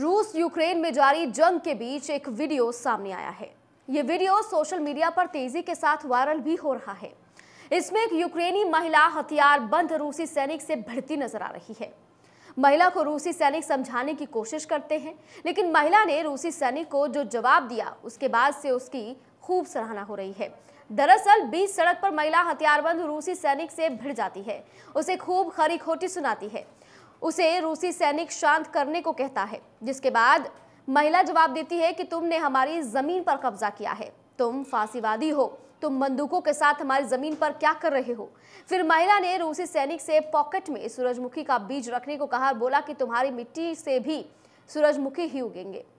रूस यूक्रेन में जारी जंग के बीच एक वीडियो सामने आया है ये वीडियो सोशल मीडिया पर तेजी के साथ वायरल भी हो रहा है इसमें एक यूक्रेनी महिला हथियार बंद रूसी सैनिक से भिड़ती नजर आ रही है महिला को रूसी सैनिक समझाने की कोशिश करते हैं लेकिन महिला ने रूसी सैनिक को जो जवाब दिया उसके बाद से उसकी खूब सराहना हो रही है दरअसल बीच सड़क पर महिला हथियारबंद रूसी सैनिक से भिड़ जाती है उसे खूब खरी खोटी सुनाती है उसे रूसी सैनिक शांत करने को कहता है जिसके बाद महिला जवाब देती है कि तुमने हमारी जमीन पर कब्जा किया है तुम फांसीवादी हो तुम बंदूकों के साथ हमारी जमीन पर क्या कर रहे हो फिर महिला ने रूसी सैनिक से पॉकेट में सूरजमुखी का बीज रखने को कहा बोला कि तुम्हारी मिट्टी से भी सूरजमुखी ही उगेंगे